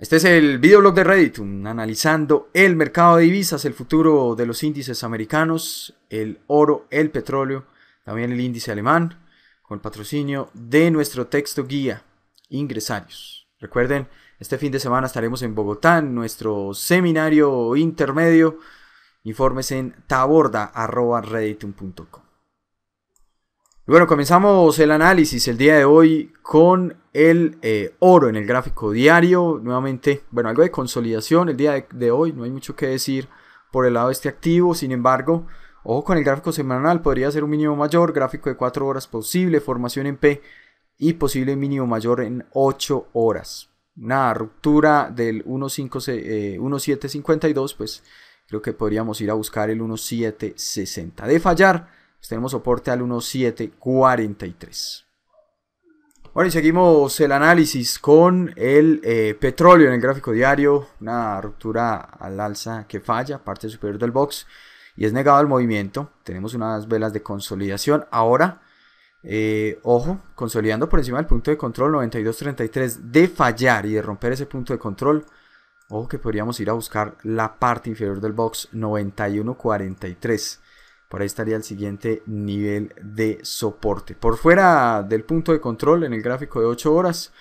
Este es el videoblog de Reddit, analizando el mercado de divisas, el futuro de los índices americanos, el oro, el petróleo, también el índice alemán, con el patrocinio de nuestro texto guía, Ingresarios. Recuerden, este fin de semana estaremos en Bogotá en nuestro seminario intermedio. Informes en taborda.redditum.com bueno, comenzamos el análisis el día de hoy con el eh, oro en el gráfico diario. Nuevamente, bueno, algo de consolidación el día de, hoy, no hay mucho que decir por el lado de este activo. Sin embargo, ojo con el gráfico semanal, podría ser un mínimo mayor, gráfico de 4 horas posible, formación en P y posible mínimo mayor en 8 horas. Una ruptura del 1752, eh, pues creo que podríamos ir a buscar el 1760. De fallar tenemos soporte al 1.743. Bueno, y seguimos el análisis con el eh, petróleo en el gráfico diario, una ruptura al alza que falla, parte superior del box, y es negado el movimiento. Tenemos unas velas de consolidación. Ahora, eh, ojo, consolidando por encima del punto de control 92.33 de fallar y de romper ese punto de control. Ojo que podríamos ir a buscar la parte inferior del box 91.43. Por ahí estaría el siguiente nivel de soporte. Por fuera del punto de control en el gráfico de 8 horas,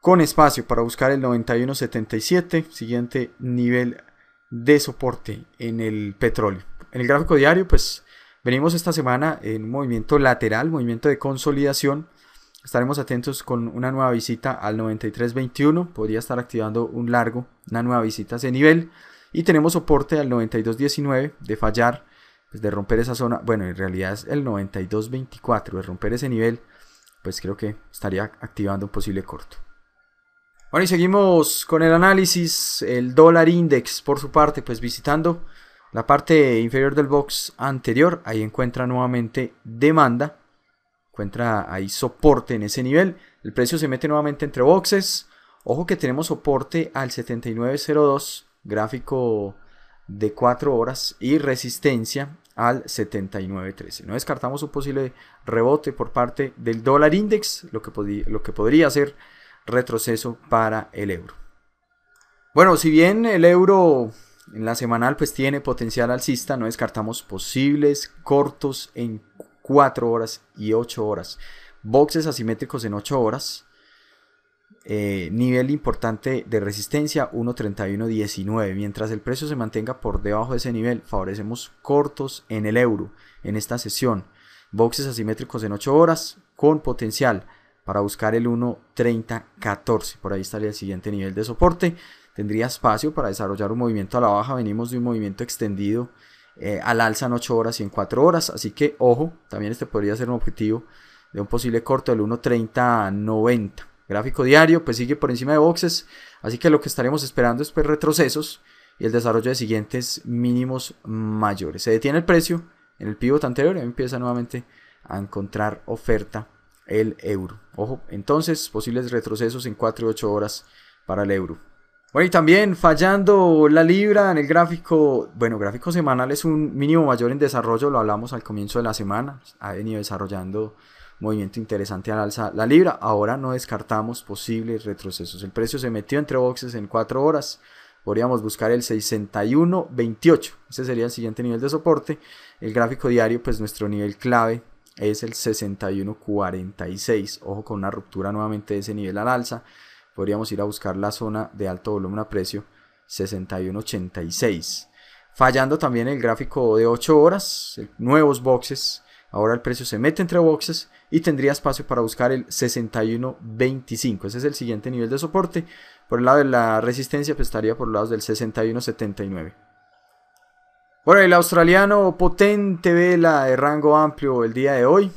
con espacio para buscar el 91.77, siguiente nivel de soporte en el petróleo. En el gráfico diario, pues venimos esta semana en un movimiento lateral, movimiento de consolidación. Estaremos atentos con una nueva visita al 93.21. Podría estar activando un largo, una nueva visita a ese nivel. Y tenemos soporte al 92.19 de fallar pues de romper esa zona, bueno, en realidad es el 92.24, de romper ese nivel, pues creo que estaría activando un posible corto. Bueno, y seguimos con el análisis, el dólar index por su parte, pues visitando la parte inferior del box anterior, ahí encuentra nuevamente demanda, encuentra ahí soporte en ese nivel, el precio se mete nuevamente entre boxes, ojo que tenemos soporte al 7902, gráfico de 4 horas y resistencia al 79.13. No descartamos un posible rebote por parte del dólar index, lo que, lo que podría ser retroceso para el euro. Bueno, si bien el euro en la semanal pues tiene potencial alcista, no descartamos posibles cortos en 4 horas y 8 horas. Boxes asimétricos en 8 horas, eh, nivel importante de resistencia 1.31.19. Mientras el precio se mantenga por debajo de ese nivel, favorecemos cortos en el euro en esta sesión. Boxes asimétricos en 8 horas con potencial para buscar el 1.30.14. Por ahí estaría el siguiente nivel de soporte. Tendría espacio para desarrollar un movimiento a la baja. Venimos de un movimiento extendido eh, al alza en 8 horas y en 4 horas. Así que ojo, también este podría ser un objetivo de un posible corto del 1.30.90. Gráfico diario, pues sigue por encima de boxes, así que lo que estaremos esperando es pues, retrocesos y el desarrollo de siguientes mínimos mayores. Se detiene el precio en el pivot anterior y empieza nuevamente a encontrar oferta el euro. Ojo, entonces posibles retrocesos en 4 y 8 horas para el euro. Bueno, y también fallando la libra en el gráfico, bueno, gráfico semanal es un mínimo mayor en desarrollo, lo hablamos al comienzo de la semana, ha venido desarrollando movimiento interesante al alza la libra. Ahora no descartamos posibles retrocesos. El precio se metió entre boxes en 4 horas. Podríamos buscar el 61.28. Ese sería el siguiente nivel de soporte. El gráfico diario, pues nuestro nivel clave es el 61.46. Ojo con una ruptura nuevamente de ese nivel al alza. Podríamos ir a buscar la zona de alto volumen a precio 61.86. Fallando también el gráfico de 8 horas, nuevos boxes Ahora el precio se mete entre boxes y tendría espacio para buscar el 61.25. Ese es el siguiente nivel de soporte. Por el lado de la resistencia pues, estaría por lados del 61.79. Bueno, el australiano potente vela de rango amplio el día de hoy.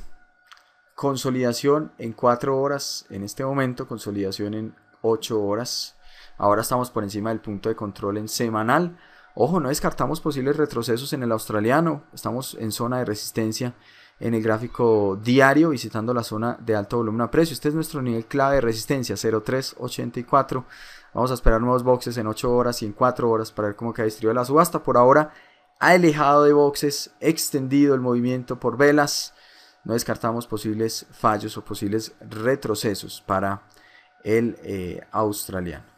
Consolidación en 4 horas en este momento, consolidación en 8 horas. Ahora estamos por encima del punto de control en semanal. Ojo, no descartamos posibles retrocesos en el australiano. Estamos en zona de resistencia en el gráfico diario visitando la zona de alto volumen a precio. Este es nuestro nivel clave de resistencia 0384. Vamos a esperar nuevos boxes en 8 horas y en 4 horas para ver cómo queda distribuida la subasta. Por ahora ha alejado de boxes, extendido el movimiento por velas. No descartamos posibles fallos o posibles retrocesos para el eh, australiano.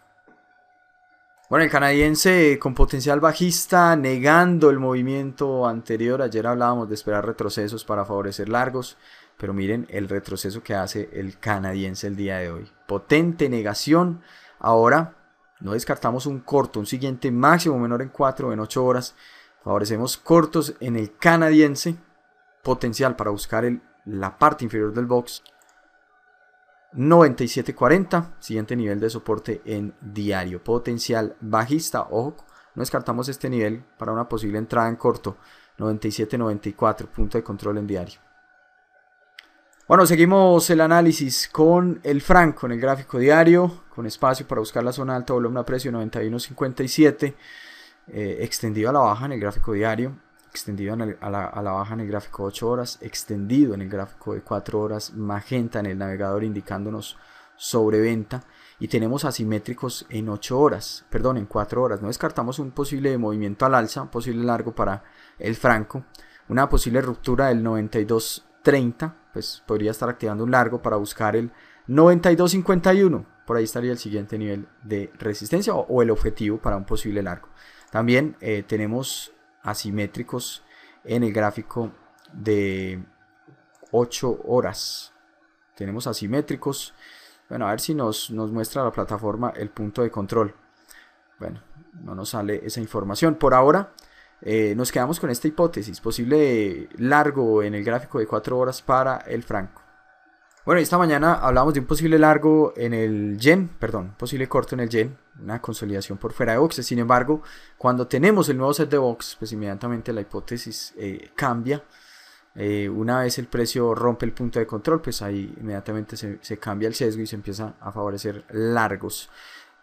Bueno, el canadiense eh, con potencial bajista negando el movimiento anterior. Ayer hablábamos de esperar retrocesos para favorecer largos, pero miren el retroceso que hace el canadiense el día de hoy. Potente negación. Ahora no descartamos un corto, un siguiente máximo menor en 4 en 8 horas. Favorecemos cortos en el canadiense. Potencial para buscar la parte inferior del box 9740, siguiente nivel de soporte en diario. Potencial bajista, ojo, no descartamos este nivel para una posible entrada en corto. 9794, punto de control en diario. Bueno, seguimos el análisis con el franco en el gráfico diario, con espacio para buscar la zona alta volumen a precio 91.57, eh, extendido a la baja en el gráfico diario extendido a, la, baja en el gráfico de 8 horas, extendido en el gráfico de 4 horas, magenta en el navegador indicándonos sobreventa y tenemos asimétricos en 8 horas, perdón, en 4 horas. No descartamos un posible movimiento al alza, un posible largo para el franco, una posible ruptura del 92.30, pues podría estar activando un largo para buscar el 92.51. Por ahí estaría el siguiente nivel de resistencia o, el objetivo para un posible largo. También eh, tenemos asimétricos en el gráfico de 8 horas. Tenemos asimétricos. Bueno, a ver si nos, nos muestra la plataforma el punto de control. Bueno, no nos sale esa información. Por ahora eh, nos quedamos con esta hipótesis. Posible largo en el gráfico de 4 horas para el franco. Bueno, esta mañana hablamos de un posible largo en el yen, perdón, posible corto en el yen, una consolidación por fuera de boxes. Sin embargo, cuando tenemos el nuevo set de boxes, pues inmediatamente la hipótesis eh, cambia. Eh, una vez el precio rompe el punto de control, pues ahí inmediatamente se, se, cambia el sesgo y se empieza a favorecer largos.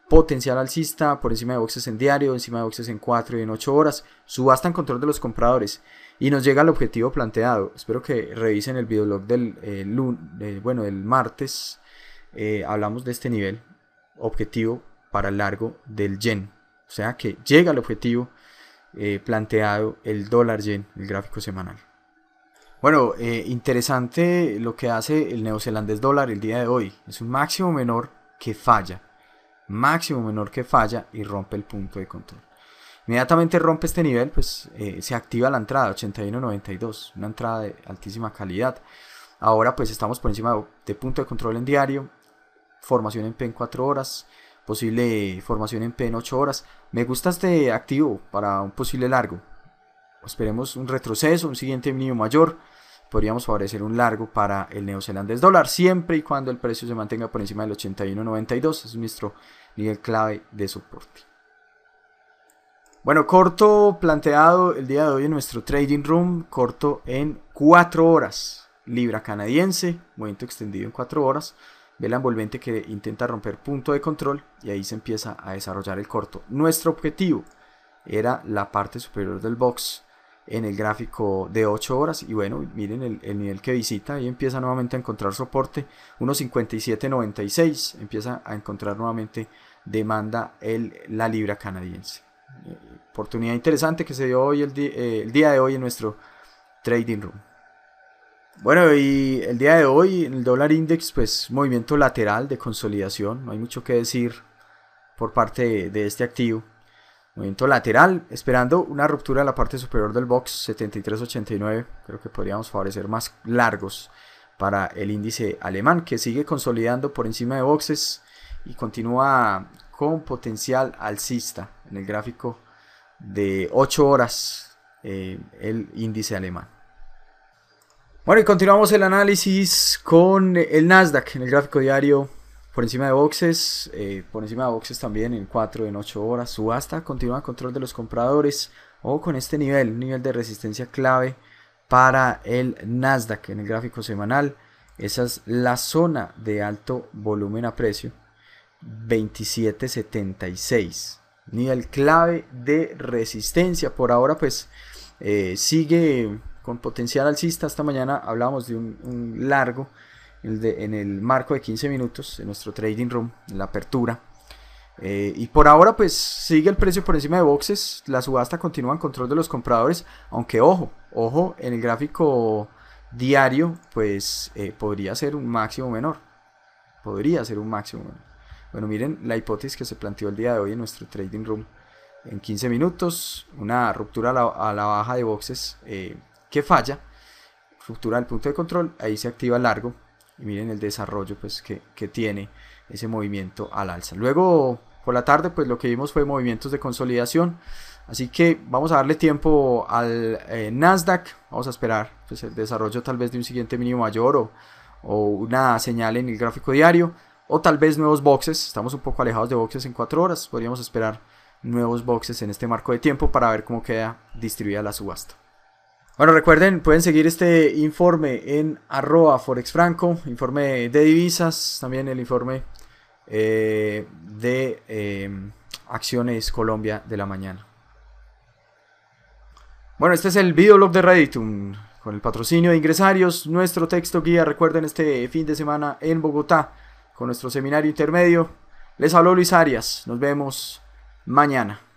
Potencial alcista por encima de boxes en diario, encima de boxes en 4 y en 8 horas. Subasta en control de los compradores y nos llega al objetivo planteado. Espero que revisen el videolog del, eh, eh del bueno, martes. Eh, hablamos de este nivel objetivo para el largo del yen. O sea que llega al objetivo eh, planteado el dólar yen, el gráfico semanal. Bueno, interesante lo que hace el neozelandés dólar el día de hoy. Es un máximo menor que falla. Máximo menor que falla y rompe el punto de control. Inmediatamente rompe este nivel, pues eh, se activa la entrada 81.92, una entrada de altísima calidad. Ahora pues estamos por encima de, punto de control en diario, formación en P en 4 horas, posible formación en P en 8 horas. Me gusta este activo para un posible largo. Esperemos un retroceso, un siguiente mínimo mayor. Podríamos favorecer un largo para el neozelandés dólar, siempre y cuando el precio se mantenga por encima del 81.92. Es nuestro nivel clave de soporte. Bueno, corto planteado el día de hoy en nuestro trading room, corto en 4 horas. Libra canadiense, momento extendido en 4 horas. Vela envolvente que intenta romper punto de control y ahí se empieza a desarrollar el corto. Nuestro objetivo era la parte superior del box en el gráfico de 8 horas y bueno, miren el, nivel que visita ahí empieza nuevamente a encontrar soporte 1.5796, empieza a encontrar nuevamente demanda el, la libra canadiense oportunidad interesante que se dio hoy, eh, el, día de hoy en nuestro trading room. Bueno, y el día de hoy en el dólar index, pues movimiento lateral de consolidación, no hay mucho que decir por parte de, este activo. Movimiento lateral, esperando una ruptura de la parte superior del box 73.89, creo que podríamos favorecer más largos para el índice alemán que sigue consolidando por encima de boxes y continúa con potencial alcista en el gráfico de 8 horas eh, el índice alemán. Bueno, y continuamos el análisis con el Nasdaq en el gráfico diario por encima de boxes, eh, por encima de boxes también en 4 en 8 horas. Subasta continua control de los compradores o con este nivel, nivel de resistencia clave para el Nasdaq en el gráfico semanal. Esa es la zona de alto volumen a precio 2776 nivel clave de resistencia. Por ahora, pues eh, sigue con potencial alcista. Esta mañana hablábamos de un, largo en el marco de 15 minutos en nuestro trading room, en la apertura. Eh, y por ahora, pues sigue el precio por encima de boxes. La subasta continúa en control de los compradores. Aunque, ojo, ojo, en el gráfico diario, pues eh, podría ser un máximo menor. Podría ser un máximo menor. Bueno, miren la hipótesis que se planteó el día de hoy en nuestro trading room. En 15 minutos, una ruptura a la, baja de boxes eh, que falla, ruptura del punto de control, ahí se activa largo. Y miren el desarrollo pues, que, tiene ese movimiento al alza. Luego, por la tarde, pues lo que vimos fue movimientos de consolidación. Así que vamos a darle tiempo al eh, Nasdaq. Vamos a esperar pues, el desarrollo tal vez de un siguiente mínimo mayor o, o una señal en el gráfico diario o tal vez nuevos boxes. Estamos un poco alejados de boxes en 4 horas. Podríamos esperar nuevos boxes en este marco de tiempo para ver cómo queda distribuida la subasta. Bueno, recuerden, pueden seguir este informe en arroba forexfranco, informe de divisas, también el informe eh, de em, Acciones Colombia de la mañana. Bueno, este es el videoblog de Reddit, con el patrocinio de Ingresarios, nuestro texto guía, recuerden este fin de semana en Bogotá con nuestro seminario intermedio. Les habló Luis Arias. Nos vemos mañana.